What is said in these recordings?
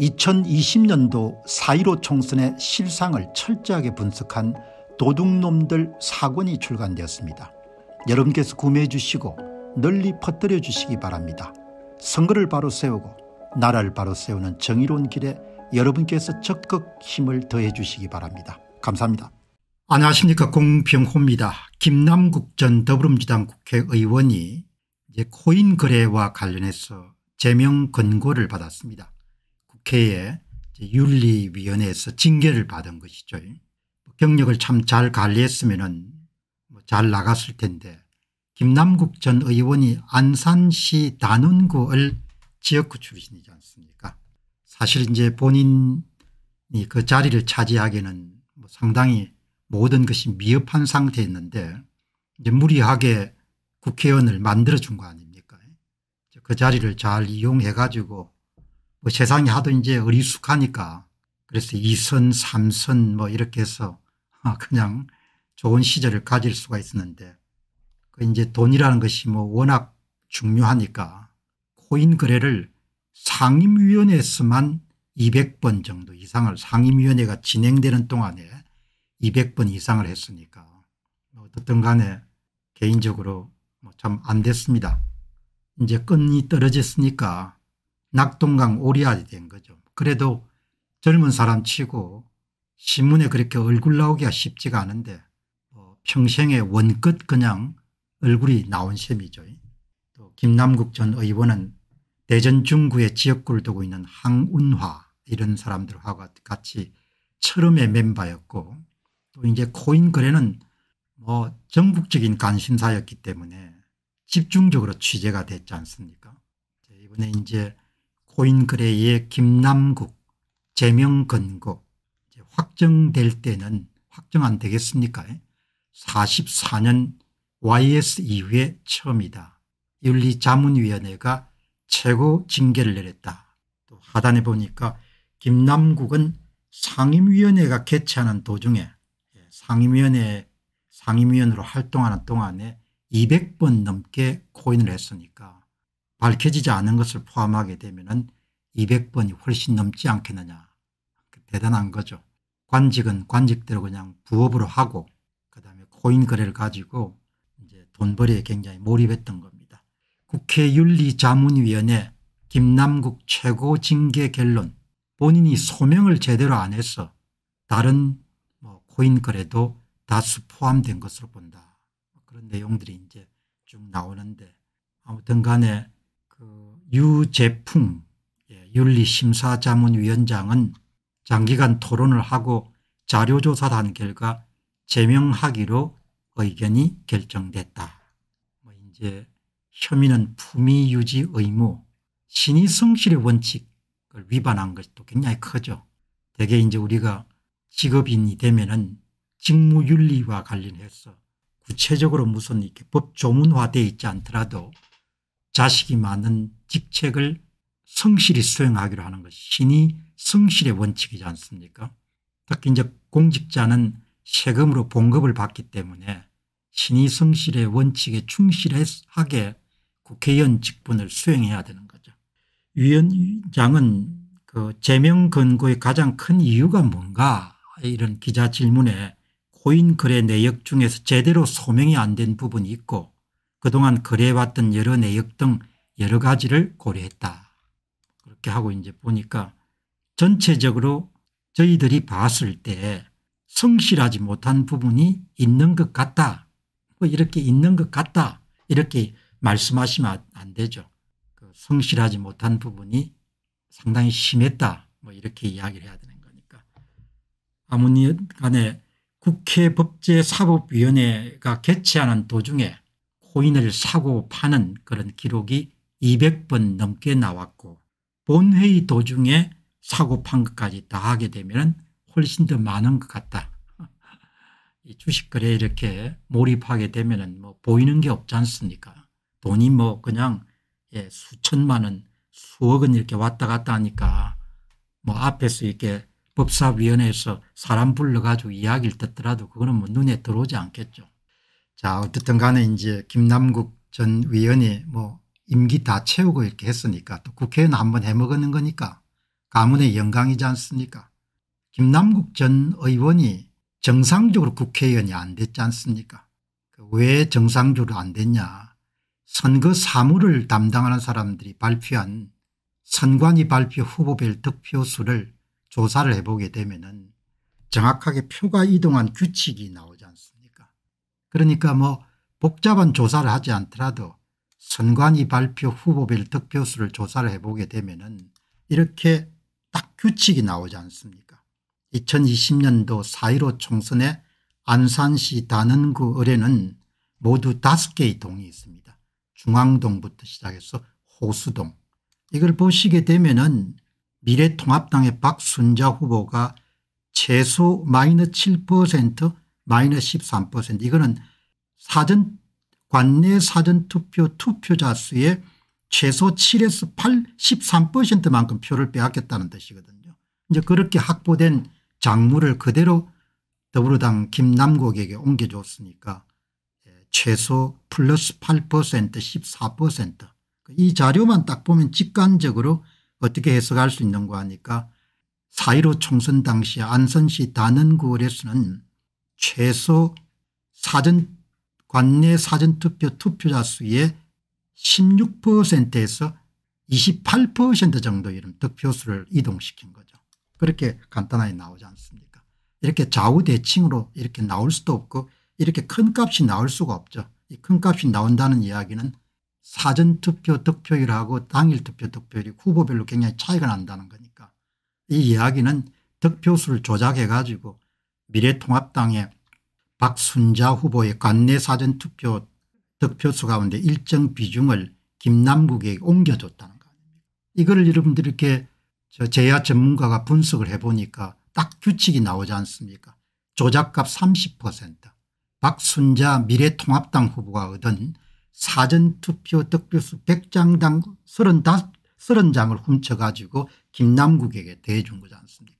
2020년도 4.15 총선의 실상을 철저하게 분석한 도둑놈들 사권이 출간되었습니다. 여러분께서 구매해 주시고 널리 퍼뜨려 주시기 바랍니다. 선거를 바로 세우고 나라를 바로 세우는 정의로운 길에 여러분께서 적극 힘을 더해 주시기 바랍니다. 감사합니다. 안녕하십니까 공병호입니다. 김남국 전 더불어민주당 국회의원이 코인 거래와 관련해서 제명 권고를 받았습니다. 국회의 윤리위원회에서 징계를 받은 것이죠. 경력을 참 잘 관리했으면 뭐 잘 나갔을 텐데 김남국 전 의원이 안산시 단원구을 지역구 출신이지 않습니까 사실 이제 본인이 그 자리를 차지하기는 뭐 상당히 모든 것이 미흡한 상태였는데 이제 무리하게 국회의원을 만들어준 거 아닙니까 그 자리를 잘 이용해 가지고 뭐 세상이 하도 이제 어리숙하니까 그래서 2선 3선 뭐 이렇게 해서 아, 그냥 좋은 시절을 가질 수가 있었는데 그 이제 돈이라는 것이 뭐 워낙 중요하니까 코인 거래를 상임위원회에서만 200번 정도 이상을 상임위원회가 진행되는 동안에 200번 이상을 했으니까 뭐 어떻든 간에 개인적으로 뭐 참 안 됐습니다. 이제 끈이 떨어졌으니까 낙동강 오리알이 된 거죠. 그래도 젊은 사람 치고 신문에 그렇게 얼굴 나오기가 쉽지가 않은데 뭐 평생에 원끝 그냥 얼굴이 나온 셈이죠. 또 김남국 전 의원은 대전 중구의 지역구를 두고 있는 항운화 이런 사람들하 같이 철음의 멤버였고 또 이제 코인 거래는 뭐 전국적인 관심사였기 때문에 집중적으로 취재가 됐지 않습니까 이번에 이제 코인그레이의 김남국, 제명건고 확정될 때는 확정 안 되겠습니까 44년 YS 이후에 처음이다. 윤리자문위원회가 최고 징계를 내렸다. 또 하단에 보니까 김남국은 상임위원회가 개최하는 도중에 예, 상임위원회 상임위원으로 활동하는 동안에 200번 넘게 코인을 했으니까 밝혀지지 않은 것을 포함하게 되면 200번이 훨씬 넘지 않겠느냐 대단한 거죠. 관직은 관직대로 그냥 부업으로 하고 그다음에 코인 거래를 가지고 이제 돈벌이에 굉장히 몰입했던 겁니다. 국회 윤리자문위원회 김남국 최고 징계 결론 본인이 소명을 제대로 안 해서 다른 뭐 코인 거래도 다수 포함된 것으로 본다. 그런 내용들이 이제 쭉 나오는데 아무튼 간에 그 유재풍 예, 윤리심사자문위원장은 장기간 토론을 하고 자료조사단 결과 제명하기로 의견이 결정됐다. 뭐 이제 혐의는 품위 유지 의무, 신의 성실의 원칙을 위반한 것도 굉장히 크죠. 대개 이제 우리가 직업인이 되면은 직무윤리와 관련해서 구체적으로 무슨 이렇게 법조문화되어 있지 않더라도 자식이 많은 직책을 성실히 수행하기로 하는 것이 신이 성실의 원칙이지 않습니까 특히 이제 공직자는 세금으로 봉급을 받기 때문에 신이 성실의 원칙에 충실하게 국회의원 직분을 수행해야 되는 거죠. 위원장은 그 제명 권고의 가장 큰 이유가 뭔가 이런 기자 질문에 코인 거래 내역 중에서 제대로 소명이 안 된 부분이 있고 그동안 거래해왔던 여러 내역 등 여러 가지를 고려했다. 그렇게 하고 이제 보니까 전체적으로 저희들이 봤을 때 성실하지 못한 부분이 있는 것 같다. 뭐 이렇게 있는 것 같다. 이렇게 말씀하시면 안 되죠. 그 성실하지 못한 부분이 상당히 심했다. 뭐 이렇게 이야기를 해야 되는 거니까. 아무니 간에 국회 법제사법위원회가 개최하는 도중에 코인을 사고 파는 그런 기록이 200번 넘게 나왔고 본회의 도중에 사고 판 것까지 다 하게 되면 훨씬 더 많은 것 같다. 주식거래 이렇게 몰입하게 되면 뭐 보이는 게 없지 않습니까 돈이 뭐 그냥 예, 수천만 원 수억은 이렇게 왔다 갔다 하니까 뭐 앞에서 이렇게 법사위원회에서 사람 불러가지고 이야기를 듣더라도 그거는 뭐 눈에 들어오지 않겠죠. 자 어쨌든 간에 이제 김남국 전 위원이 뭐 임기 다 채우고 이렇게 했으니까 또국회에는 한번 해먹는 거니까 가문의 영광이지 않습니까 김남국 전 의원이 정상적으로 국회의원이 안 됐지 않습니까 그 왜 정상적으로 안 됐냐 선거 사무를 담당하는 사람들이 발표한 선관위 발표 후보별 득표수를 조사를 해보게 되면 은 정확하게 표가 이동한 규칙이 나오죠 그러니까 뭐 복잡한 조사를 하지 않더라도 선관위 발표 후보별 득표수를 조사를 해보게 되면 은 이렇게 딱 규칙이 나오지 않습니까 2020년도 4.15 총선에 안산시 단원구 의뢰는 모두 5 개의 동이 있습니다. 중앙동부터 시작해서 호수동. 이걸 보시게 되면 은 미래통합당의 박순자 후보가 최소 마이너7% 마이너스 13% 이거는 사전 관내 사전투표 투표자 수의 최소 7에서 8 13%만큼 표를 빼앗겼다는 뜻이거든요. 이제 그렇게 확보된 장물을 그대로 더불어당 김남국에게 옮겨줬으니까 예, 최소 플러스 8% 14%이 자료만 딱 보면 직관적으로 어떻게 해석할 수 있는가 하니까 4.15 총선 당시 안선시 단원구에서는 최소 사전 관내 사전투표 투표자 수의 16%에서 28% 정도 이런 득표수를 이동시킨 거죠. 그렇게 간단하게 나오지 않습니까 이렇게 좌우대칭으로 이렇게 나올 수도 없고 이렇게 큰 값이 나올 수가 없죠. 이 큰 값이 나온다는 이야기는 사전투표 득표율하고 당일투표 득표율이 후보별로 굉장히 차이가 난다는 거니까 이 이야기는 득표수를 조작해 가지고 미래통합당의 박순자 후보의 관내사전 투표 득표수 가운데 일정 비중을 김남국에게 옮겨줬다는 거 아닙니까 이걸 여러분들 이렇게 저 제야 전문가가 분석을 해보니까 딱 규칙이 나오지 않습니까 조작값 30% 박순자 미래통합당 후보가 얻은 사전투표 득표수 100장당 35, 30장을 훔쳐가지고 김남국에게 대해준 거지 않습니까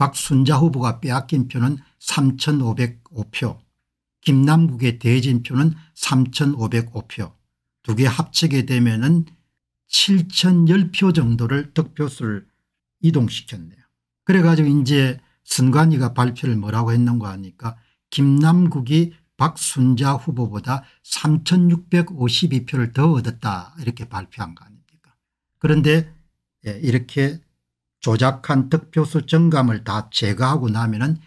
박순자 후보가 빼앗긴 표는 3,505표, 김남국의 대진 표는 3,505표, 두 개 합치게 되면 은 7,010표 정도를 득표수를 이동시켰네요. 그래가지고 이제 선관위가 발표를 뭐라고 했는가 하니까 김남국이 박순자 후보보다 3,652표를 더 얻었다 이렇게 발표한 거 아닙니까 그런데 예, 이렇게 조작한 득표수 정감을 다 제거하고 나면은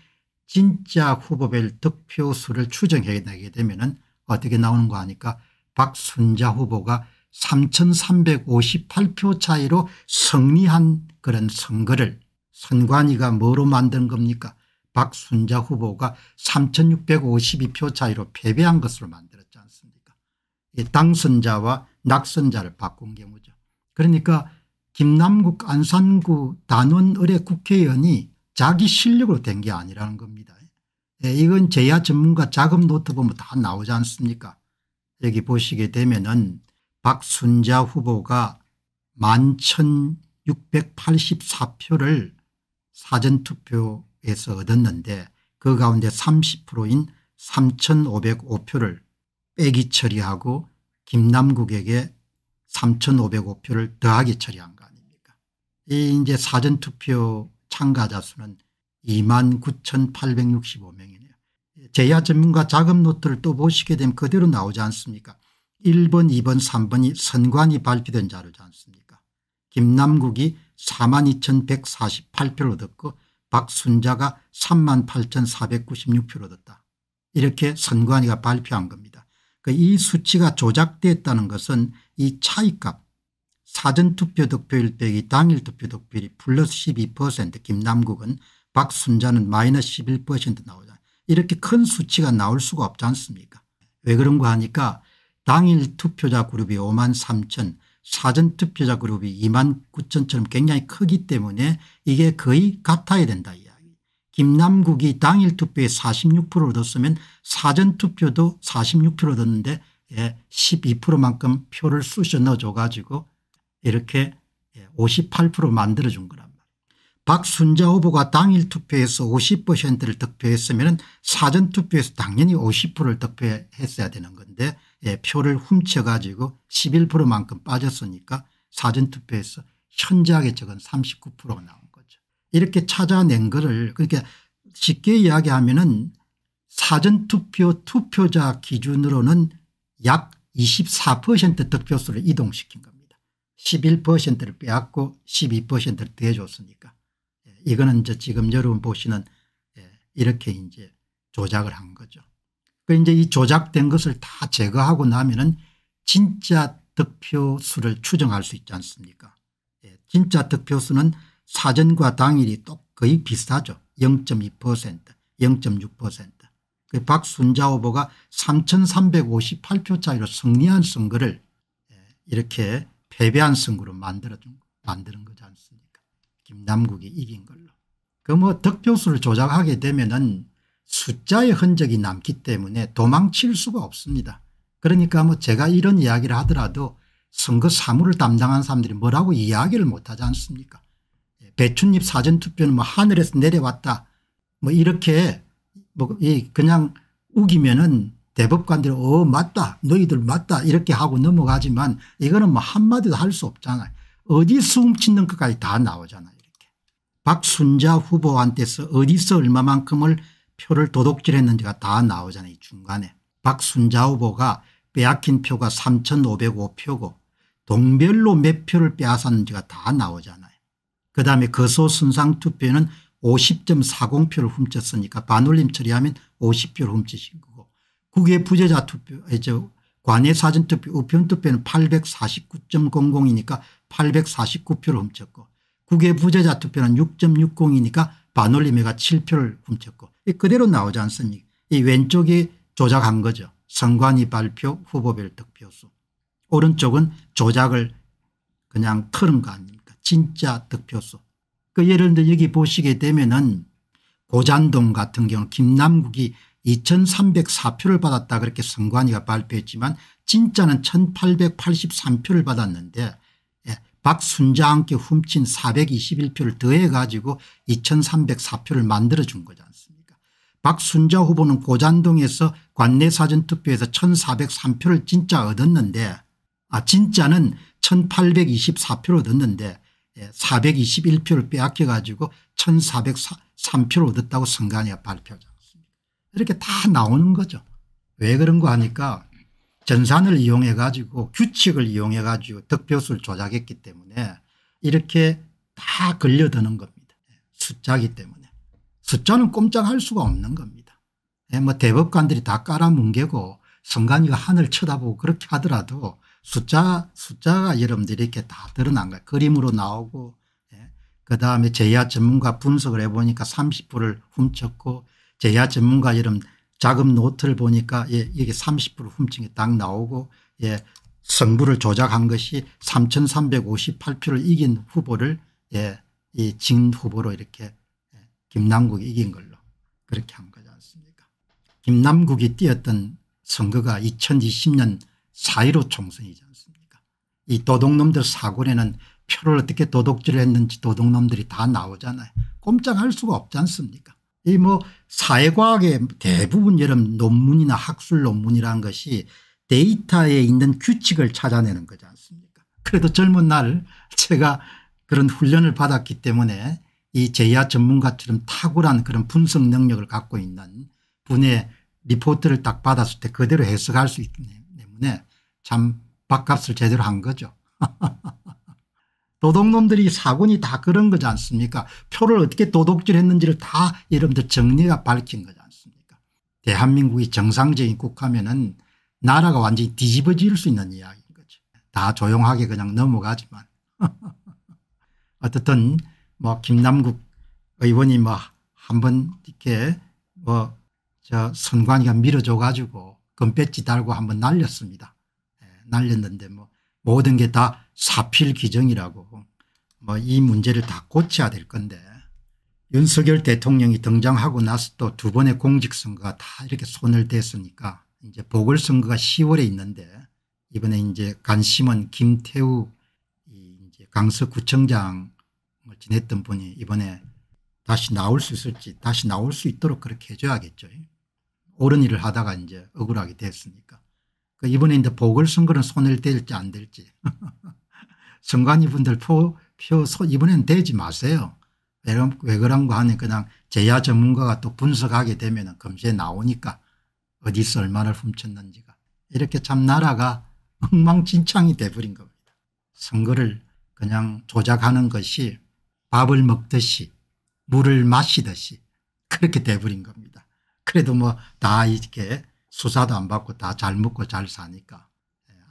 진짜 후보별 득표수를 추정해내게 되면은 어떻게 나오는 거 아니까 박순자 후보가 3,358표 차이로 승리한 그런 선거를 선관위가 뭐로 만든 겁니까? 박순자 후보가 3,652표 차이로 패배한 것으로 만들었지 않습니까? 당선자와 낙선자를 바꾼 경우죠. 그러니까 김남국 안산구 단원 의뢰 국회의원이 자기 실력으로 된 게 아니라는 겁니다. 예, 이건 제야 전문가 자금 노트 보면 다 나오지 않습니까 여기 보시게 되면은 박순자 후보가 11,684표를 사전투표에서 얻었는데 그 가운데 30%인 3,505표를 빼기 처리하고 김남국에게 3,505표를 더하기 처리한 거이 이제 사전투표 참가자 수는 2만 9,865명이네요. 재야 전문가 자금 노트를 또 보시게 되면 그대로 나오지 않습니까? 1번 2번 3번이 선관이 발표된 자료지 않습니까? 김남국이 4만 2,148표를 얻었고 박순자가 3만 8,496표를 얻었다. 이렇게 선관위가 발표한 겁니다. 그이 수치가 조작됐다는 것은 이 차이값 사전투표 득표일 빼기 당일 투표 득표율이 플러스 12% 김남국은 박순자는 마이너스 11%나오잖아 이렇게 큰 수치가 나올 수가 없지 않습니까 왜 그런가 하니까 당일 투표자 그룹이 5만 3천 사전 투표자 그룹이 2만 9천처럼 굉장히 크기 때문에 이게 거의 같아야 된다 이야기. 김남국이 당일 투표에 46% 얻었으면 사전 투표도 46% 얻었는데 예, 12%만큼 표를 쑤셔 넣어줘 가지고 이렇게 58% 만들어준 거란 말이에요. 박순자 후보가 당일 투표에서 50%를 득표했으면 사전투표에서 당연히 50%를 득표했어야 되는 건데 예, 표를 훔쳐가지고 11%만큼 빠졌으니까 사전투표에서 현저하게 적은 39%가 나온 거죠. 이렇게 찾아낸 거를 그러니 쉽게 이야기하면 은 사전투표 투표자 기준으로는 약 24% 득표수를 이동시킨 겁니다. 11%를 빼앗고 12%를 더해줬으니까 예, 이거는 저 지금 여러분 보시는 예, 이렇게 이제 조작을 한 거죠. 그 이제 이 조작된 것을 다 제거하고 나면은 진짜 득표 수를 추정할 수 있지 않습니까? 예, 진짜 득표 수는 사전과 당일이 또 거의 비슷하죠. 0.2% 0.6% 그 박순자 후보가 3,358표 차이로 승리한 선거를 이렇게 패배한 승으로 만들어준, 만드는 거지 않습니까? 김남국이 이긴 걸로. 그 뭐 득표수를 조작하게 되면은 숫자의 흔적이 남기 때문에 도망칠 수가 없습니다. 그러니까 뭐 제가 이런 이야기를 하더라도 선거 사무를 담당한 사람들이 뭐라고 이야기를 못하지 않습니까? 예, 배춧잎 사전투표는 뭐 하늘에서 내려왔다. 뭐 이렇게 뭐 그냥 우기면은 대법관들이 어 맞다 너희들 맞다 이렇게 하고 넘어가지만 이거는 뭐 한마디도 할 수 없잖아요. 어디서 훔치는 것까지 다 나오잖아요. 이렇게. 박순자 후보한테서 어디서 얼마만큼을 표를 도둑질했는지가 다 나오잖아요. 중간에. 박순자 후보가 빼앗긴 표가 3,505표고 동별로 몇 표를 빼앗았는지가 다 나오잖아요. 그다음에 거소순상 투표는 50.40표를 훔쳤으니까 반올림 처리하면 50표를 훔치신 거 국외 부재자 투표 저 관외 사전투표 우편투표는 849.00이니까 849표를 훔쳤고 국외 부재자 투표는 6.60이니까 반올림회가 7표를 훔쳤고 그대로 나오지 않습니까 이 왼쪽이 조작한 거죠. 선관위 발표 후보별 득표수 오른쪽은 조작을 그냥 틀은 거 아닙니까 진짜 득표수 그 예를 들어 여기 보시게 되면 은 고잔동 같은 경우 김남국이 2304표를 받았다 그렇게 선관위가 발표했지만 진짜는 1883표를 받았는데 예, 박순자 함께 훔친 421표를 더해 가지고 2304표를 만들어준 거지 않습니까 박순자 후보는 고잔동에서 관내 사전투표에서 1403표를 진짜 얻었는데 아 진짜는 1824표를 얻었는데 421표를 예, 빼앗겨 가지고 1403표를 얻었다고 선관위가 발표하죠. 이렇게 다 나오는 거죠. 왜 그런가 하니까 전산을 이용해 가지고 규칙을 이용해 가지고 득표수를 조작했기 때문에 이렇게 다 걸려드는 겁니다. 숫자기 때문에. 숫자는 꼼짝할 수가 없는 겁니다. 예, 뭐 대법관들이 다 깔아뭉개고 선관위가 하늘 쳐다보고 그렇게 하더라도 숫자, 숫자가 여러분들이 이렇게 다 드러난 거예요. 그림으로 나오고 예, 그 다음에 제야 전문가 분석을 해보니까 30%를 훔쳤고 제야 전문가 이름 자금 노트를 보니까 예, 이게 30% 훔친 게 딱 나오고 예, 성부를 조작한 것이 3,358표를 이긴 후보를 예, 이진 후보로 이렇게 예, 김남국이 이긴 걸로 그렇게 한 거지 않습니까? 김남국이 뛰었던 선거가 2020년 4.15 총선이지 않습니까? 이 도둑놈들 사고에는 표를 어떻게 도둑질을 했는지 도둑놈들이 다 나오잖아요. 꼼짝할 수가 없지 않습니까? 이뭐 사회과학의 대부분 여름 논문이나 학술 논문이란 것이 데이터에 있는 규칙을 찾아내는 거지 않습니까 그래도 젊은 날 제가 그런 훈련을 받았기 때문에 이 제야 전문가처럼 탁월한 그런 분석 능력을 갖고 있는 분의 리포트를 딱 받았을 때 그대로 해석할 수 있기 때문에 참 밥값을 제대로 한 거죠. 도둑놈들이 사군이 다 그런 거지 않습니까 표를 어떻게 도둑질했는지를 다 여러분들 정리가 밝힌 거지 않습니까 대한민국이 정상적인 국하면 은 나라가 완전히 뒤집어질 수 있는 이야기인 거죠 다 조용하게 그냥 넘어가지만 어떻든 뭐 김남국 의원이 뭐한 번 이렇게 뭐 저 선관위가 밀어줘 가지고 금배지 달고 한번 날렸습니다. 예, 날렸는데 뭐 모든 게다 사필 귀정이라고뭐 이 문제를 다 고쳐야 될 건데 윤석열 대통령이 등장하고 나서 또 두 번의 공직선거가 다 이렇게 손을 댔으니까 이제 보궐선거가 10월에 있는데 이번에 이제 간심은 김태우 이제 강서구청장을 지냈던 분이 이번에 다시 나올 수 있을지 다시 나올 수 있도록 그렇게 해줘야겠죠. 옳은 일을 하다가 이제 억울하게 됐으니까. 그러니까 이번에 이제 보궐선거는 손을 댈지 안될지 선관위분들 표, 표 소, 이번엔 대지 마세요. 왜, 왜그런거 하니 그냥 제야 전문가가 또 분석하게 되면 금세 나오니까 어디서 얼마를 훔쳤는지가 이렇게 참 나라가 엉망진창이 돼버린 겁니다. 선거를 그냥 조작하는 것이 밥을 먹듯이 물을 마시듯이 그렇게 돼버린 겁니다. 그래도 뭐 다 이렇게 수사도 안 받고 다 잘 먹고 잘 사니까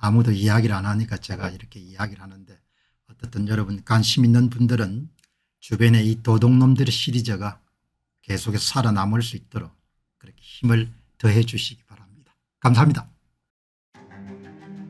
아무도 이야기를 안 하니까 제가 이렇게 이야기를 하는데 어떻든 여러분 관심 있는 분들은 주변에 이 도둑놈들의 시리즈가 계속해서 살아남을 수 있도록 그렇게 힘을 더해 주시기 바랍니다. 감사합니다.